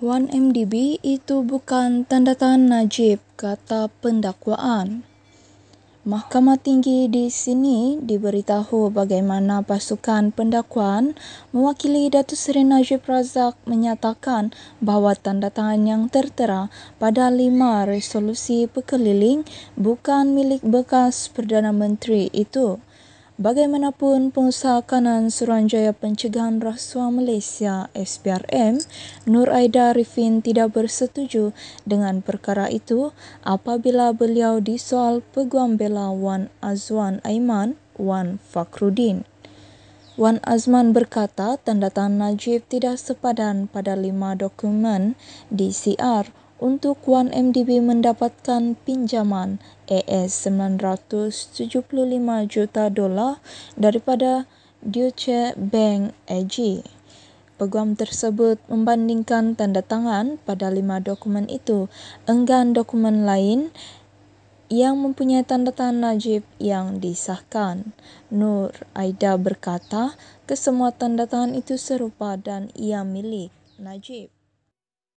1MDB itu bukan tanda tangan Najib, kata pendakwaan. Mahkamah Tinggi di sini diberitahu bagaimana pasukan pendakwaan mewakili Datuk Seri Najib Razak menyatakan bahawa tanda tangan yang tertera pada lima resolusi pekeliling bukan milik bekas Perdana Menteri itu. Bagaimanapun, pengusaha kanan Suruhanjaya Pencegahan Rasuah Malaysia SPRM, Nur Aida Rifin tidak bersetuju dengan perkara itu apabila beliau disoal peguam bela Wan Azwan Aiman Wan Fakrudin. Wan Azman berkata tanda tangan Najib tidak sepadan pada lima dokumen DCR. CR untuk 1MDB mendapatkan pinjaman AS 975 juta dolar daripada Deutsche Bank AG. Peguam tersebut membandingkan tanda tangan pada lima dokumen itu enggan dokumen lain yang mempunyai tanda tangan Najib yang disahkan. Nur Aida berkata, kesemua tanda tangan itu serupa dan ia milik Najib.